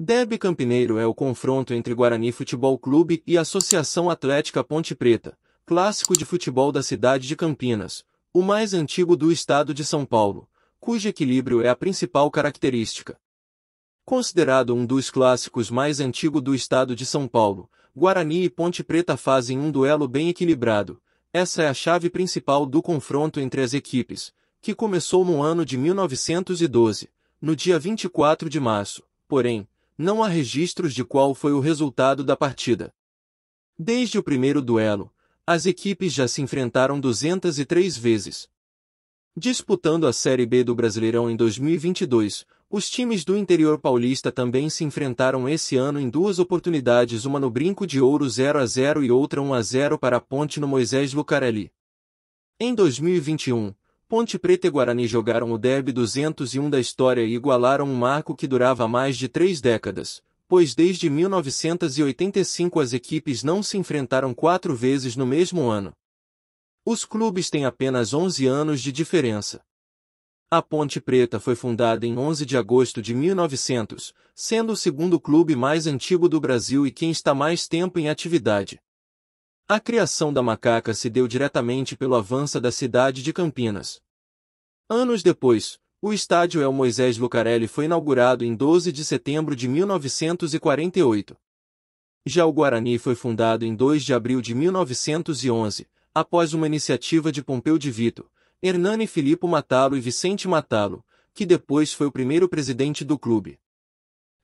Derby Campineiro é o confronto entre Guarani Futebol Clube e Associação Atlética Ponte Preta, clássico de futebol da cidade de Campinas, o mais antigo do estado de São Paulo, cujo equilíbrio é a principal característica. Considerado um dos clássicos mais antigos do estado de São Paulo, Guarani e Ponte Preta fazem um duelo bem equilibrado. Essa é a chave principal do confronto entre as equipes, que começou no ano de 1912, no dia 24 de março. Porém, não há registros de qual foi o resultado da partida. Desde o primeiro duelo, as equipes já se enfrentaram 203 vezes. Disputando a Série B do Brasileirão em 2022, os times do interior paulista também se enfrentaram esse ano em duas oportunidades, uma no Brinco de Ouro 0 a 0 e outra 1 a 0 para a Ponte no Moisés Lucarelli. Em 2021, Ponte Preta e Guarani jogaram o Derby 201 da história e igualaram um marco que durava mais de três décadas, pois desde 1985 as equipes não se enfrentaram quatro vezes no mesmo ano. Os clubes têm apenas 11 anos de diferença. A Ponte Preta foi fundada em 11 de agosto de 1900, sendo o segundo clube mais antigo do Brasil e quem está mais tempo em atividade. A criação da macaca se deu diretamente pelo avanço da cidade de Campinas. Anos depois, o estádio El Moisés Lucarelli foi inaugurado em 12 de setembro de 1948. Já o Guarani foi fundado em 2 de abril de 1911, após uma iniciativa de Pompeu de Vito, Hernani Filippo Matalo e Vicente Matalo, que depois foi o primeiro presidente do clube.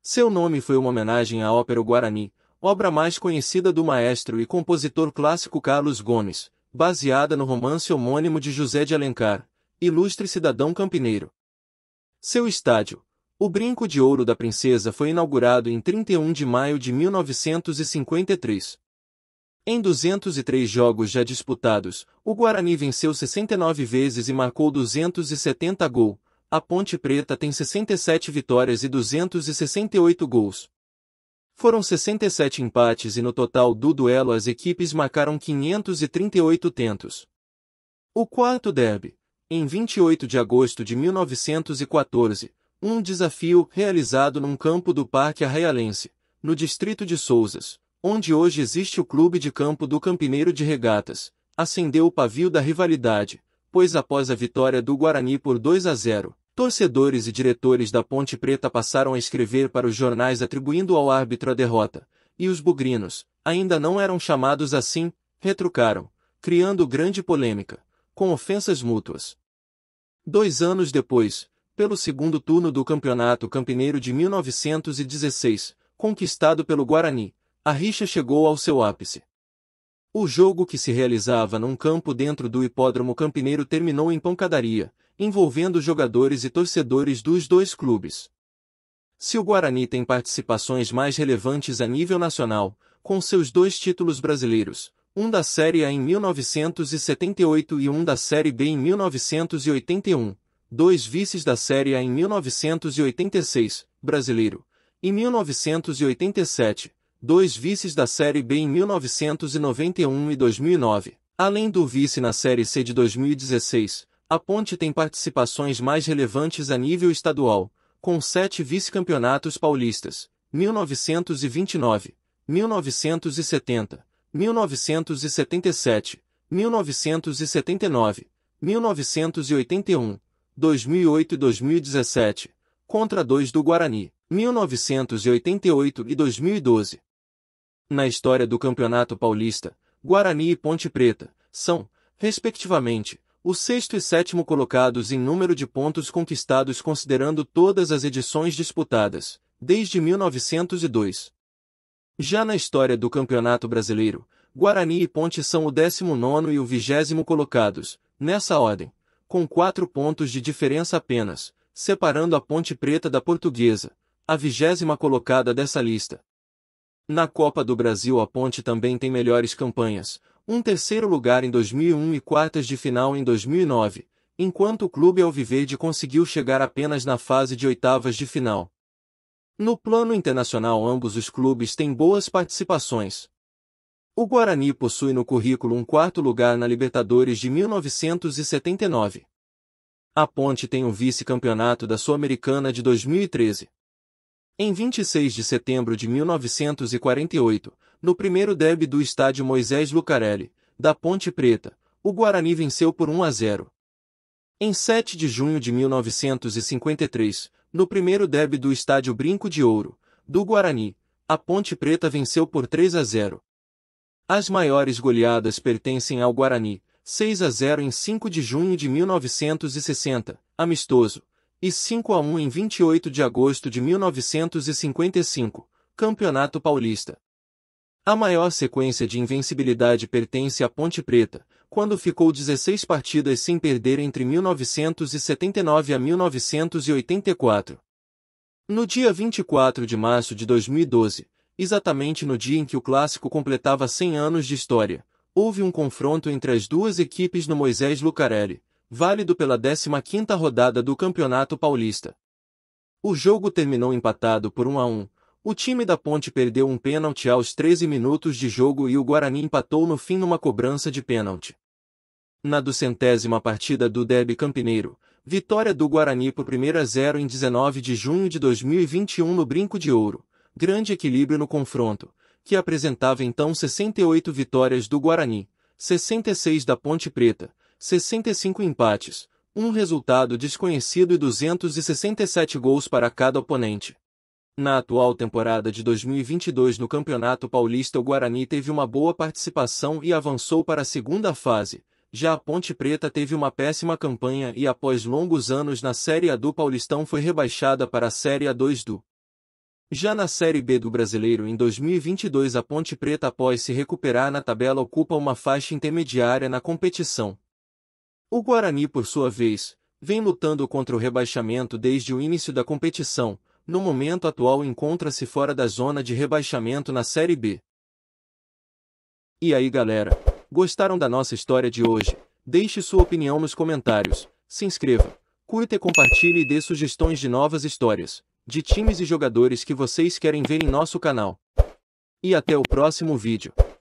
Seu nome foi uma homenagem à ópera Guarani, obra mais conhecida do maestro e compositor clássico Carlos Gomes, baseada no romance homônimo de José de Alencar, ilustre cidadão campineiro. Seu estádio, o Brinco de Ouro da Princesa foi inaugurado em 31 de maio de 1953. Em 203 jogos já disputados, o Guarani venceu 69 vezes e marcou 270 gols. A Ponte Preta tem 67 vitórias e 268 gols. Foram 67 empates e no total do duelo as equipes marcaram 538 tentos. O quarto derby, em 28 de agosto de 1914, um desafio realizado num campo do Parque Arraialense, no distrito de Souzas, onde hoje existe o clube de campo do Campineiro de Regatas, acendeu o pavio da rivalidade, pois após a vitória do Guarani por 2 a 0, Torcedores e diretores da Ponte Preta passaram a escrever para os jornais atribuindo ao árbitro a derrota, e os bugrinos, ainda não eram chamados assim, retrucaram, criando grande polêmica, com ofensas mútuas. Dois anos depois, pelo segundo turno do Campeonato Campineiro de 1916, conquistado pelo Guarani, a rixa chegou ao seu ápice. O jogo que se realizava num campo dentro do Hipódromo Campineiro terminou em pancadaria, envolvendo jogadores e torcedores dos dois clubes. Se o Guarani tem participações mais relevantes a nível nacional, com seus dois títulos brasileiros, um da Série A em 1978 e um da Série B em 1981, dois vices da Série A em 1986, brasileiro, e 1987, dois vices da Série B em 1991 e 2009, além do vice na Série C de 2016, a Ponte tem participações mais relevantes a nível estadual, com sete vice-campeonatos paulistas, 1929, 1970, 1977, 1979, 1981, 2008 e 2017, contra dois do Guarani, 1988 e 2012. Na história do Campeonato Paulista, Guarani e Ponte Preta são, respectivamente, os sexto e sétimo colocados em número de pontos conquistados considerando todas as edições disputadas, desde 1902. Já na história do Campeonato Brasileiro, Guarani e Ponte são o 19 e o 20 colocados, nessa ordem, com quatro pontos de diferença apenas, separando a Ponte Preta da Portuguesa, a vigésima colocada dessa lista. Na Copa do Brasil a Ponte também tem melhores campanhas, um terceiro lugar em 2001 e quartas de final em 2009, enquanto o clube alviverde conseguiu chegar apenas na fase de oitavas de final. No plano internacional ambos os clubes têm boas participações. O Guarani possui no currículo um quarto lugar na Libertadores de 1979. A Ponte tem o um vice-campeonato da Sul-Americana de 2013. Em 26 de setembro de 1948, no primeiro derby do estádio Moisés Lucarelli, da Ponte Preta, o Guarani venceu por 1 a 0. Em 7 de junho de 1953, no primeiro derby do estádio Brinco de Ouro, do Guarani, a Ponte Preta venceu por 3 a 0. As maiores goleadas pertencem ao Guarani, 6 a 0 em 5 de junho de 1960, amistoso, e 5 a 1 em 28 de agosto de 1955, Campeonato Paulista. A maior sequência de invencibilidade pertence à Ponte Preta, quando ficou 16 partidas sem perder entre 1979 a 1984. No dia 24 de março de 2012, exatamente no dia em que o clássico completava 100 anos de história, houve um confronto entre as duas equipes no Moisés Lucarelli, válido pela 15ª rodada do Campeonato Paulista. O jogo terminou empatado por 1 a 1, o time da Ponte perdeu um pênalti aos 13 minutos de jogo e o Guarani empatou no fim numa cobrança de pênalti. Na duzentésima partida do Derby Campineiro, vitória do Guarani por 1 a 0 em 19 de junho de 2021 no Brinco de Ouro, grande equilíbrio no confronto, que apresentava então 68 vitórias do Guarani, 66 da Ponte Preta, 65 empates, um resultado desconhecido e 267 gols para cada oponente. Na atual temporada de 2022 no Campeonato Paulista, o Guarani teve uma boa participação e avançou para a segunda fase. Já a Ponte Preta teve uma péssima campanha e, após longos anos na Série A do Paulistão, foi rebaixada para a Série A2 do. Já na Série B do Brasileiro em 2022, a Ponte Preta, após se recuperar na tabela, ocupa uma faixa intermediária na competição. O Guarani, por sua vez, vem lutando contra o rebaixamento desde o início da competição no momento atual encontra-se fora da zona de rebaixamento na Série B. E aí galera, gostaram da nossa história de hoje? Deixe sua opinião nos comentários, se inscreva, curta e compartilhe e dê sugestões de novas histórias, de times e jogadores que vocês querem ver em nosso canal. E até o próximo vídeo.